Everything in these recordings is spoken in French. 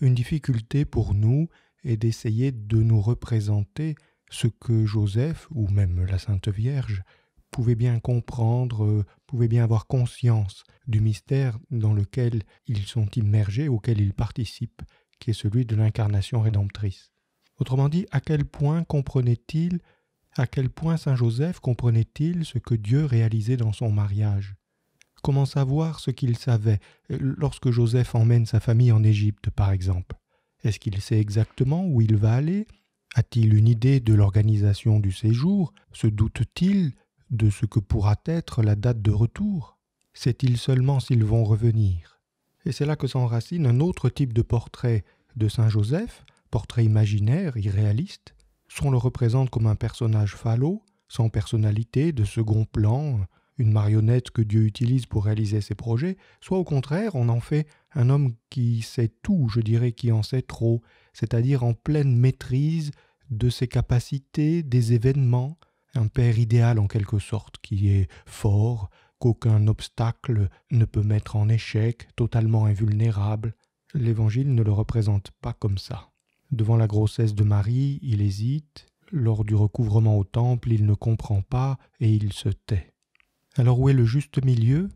une difficulté pour nous est d'essayer de nous représenter ce que Joseph ou même la Sainte Vierge pouvait bien comprendre, euh, pouvait bien avoir conscience du mystère dans lequel ils sont immergés, auquel ils participent, qui est celui de l'incarnation rédemptrice. Autrement dit, à quel point comprenait-il, à quel point Saint Joseph comprenait-il ce que Dieu réalisait dans son mariage Comment savoir ce qu'il savait euh, lorsque Joseph emmène sa famille en Égypte, par exemple. Est-ce qu'il sait exactement où il va aller A-t-il une idée de l'organisation du séjour Se doute-t-il de ce que pourra être la date de retour Sait-il seulement s'ils vont revenir Et c'est là que s'enracine un autre type de portrait de Saint Joseph, portrait imaginaire, irréaliste. On le représente comme un personnage falot, sans personnalité, de second plan, une marionnette que Dieu utilise pour réaliser ses projets, soit au contraire on en fait un homme qui sait tout, je dirais qui en sait trop, c'est-à-dire en pleine maîtrise de ses capacités, des événements, un père idéal en quelque sorte, qui est fort, qu'aucun obstacle ne peut mettre en échec, totalement invulnérable. L'Évangile ne le représente pas comme ça. Devant la grossesse de Marie, il hésite, lors du recouvrement au temple, il ne comprend pas et il se tait. Alors où est le juste milieu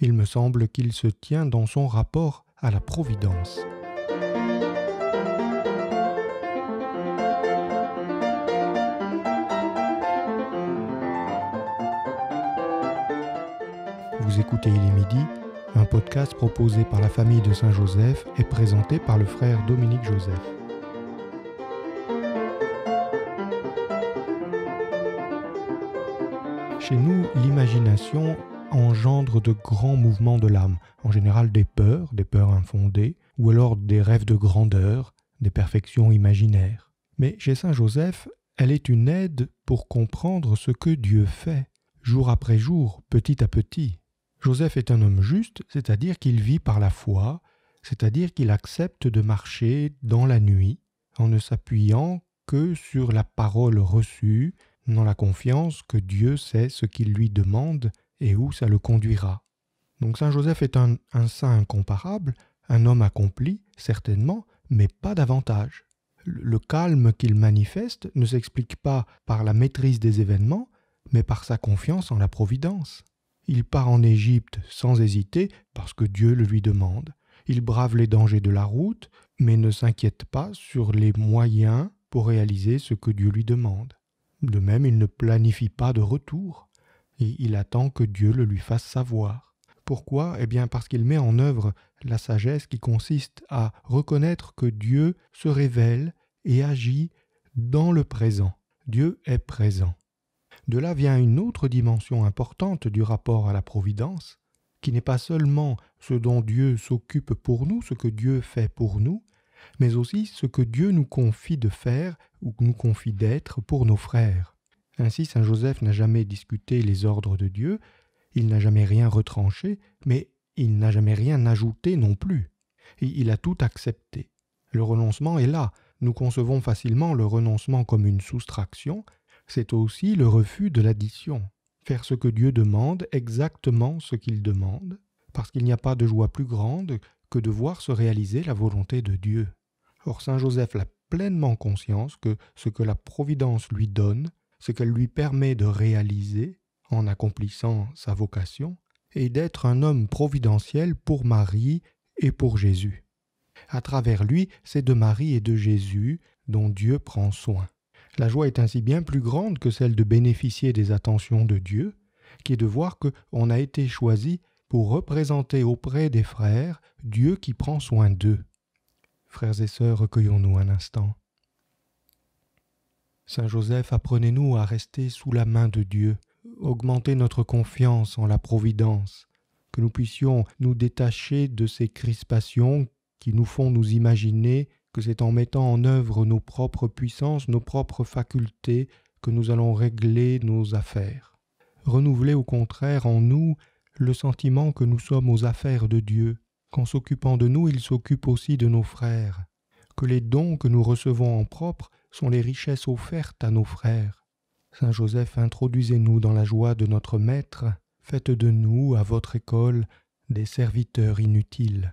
Il me semble qu'il se tient dans son rapport à la Providence. Vous écoutez Il est midi, un podcast proposé par la famille de Saint-Joseph et présenté par le frère Dominique Joseph. Chez nous, l'imagination engendre de grands mouvements de l'âme, en général des peurs, des peurs infondées, ou alors des rêves de grandeur, des perfections imaginaires. Mais chez Saint Joseph, elle est une aide pour comprendre ce que Dieu fait, jour après jour, petit à petit. Joseph est un homme juste, c'est-à-dire qu'il vit par la foi, c'est-à-dire qu'il accepte de marcher dans la nuit, en ne s'appuyant que sur la parole reçue dans la confiance que Dieu sait ce qu'il lui demande et où ça le conduira. Donc Saint Joseph est un, saint incomparable, un homme accompli, certainement, mais pas davantage. Le calme qu'il manifeste ne s'explique pas par la maîtrise des événements, mais par sa confiance en la Providence. Il part en Égypte sans hésiter parce que Dieu le lui demande. Il brave les dangers de la route, mais ne s'inquiète pas sur les moyens pour réaliser ce que Dieu lui demande. De même, il ne planifie pas de retour, et il attend que Dieu le lui fasse savoir. Pourquoi Eh bien parce qu'il met en œuvre la sagesse qui consiste à reconnaître que Dieu se révèle et agit dans le présent. Dieu est présent. De là vient une autre dimension importante du rapport à la providence, qui n'est pas seulement ce dont Dieu s'occupe pour nous, ce que Dieu fait pour nous, mais aussi ce que Dieu nous confie de faire ou nous confie d'être pour nos frères. Ainsi, Saint Joseph n'a jamais discuté les ordres de Dieu, il n'a jamais rien retranché, mais il n'a jamais rien ajouté non plus. Il a tout accepté. Le renoncement est là. Nous concevons facilement le renoncement comme une soustraction, c'est aussi le refus de l'addition. Faire ce que Dieu demande, exactement ce qu'il demande, parce qu'il n'y a pas de joie plus grande que de voir se réaliser la volonté de Dieu. Or Saint Joseph l'a pleinement conscience que ce que la Providence lui donne, ce qu'elle lui permet de réaliser en accomplissant sa vocation, est d'être un homme providentiel pour Marie et pour Jésus. À travers lui, c'est de Marie et de Jésus dont Dieu prend soin. La joie est ainsi bien plus grande que celle de bénéficier des attentions de Dieu, qui est de voir que on a été choisi pour représenter auprès des frères Dieu qui prend soin d'eux. Frères et sœurs, recueillons-nous un instant. Saint Joseph, apprenez-nous à rester sous la main de Dieu, augmentez notre confiance en la Providence, que nous puissions nous détacher de ces crispations qui nous font nous imaginer que c'est en mettant en œuvre nos propres puissances, nos propres facultés, que nous allons régler nos affaires. Renouvelez au contraire en nous le sentiment que nous sommes aux affaires de Dieu, qu'en s'occupant de nous, il s'occupe aussi de nos frères, que les dons que nous recevons en propre sont les richesses offertes à nos frères. Saint Joseph, introduisez-nous dans la joie de notre Maître, faites de nous, à votre école, des serviteurs inutiles.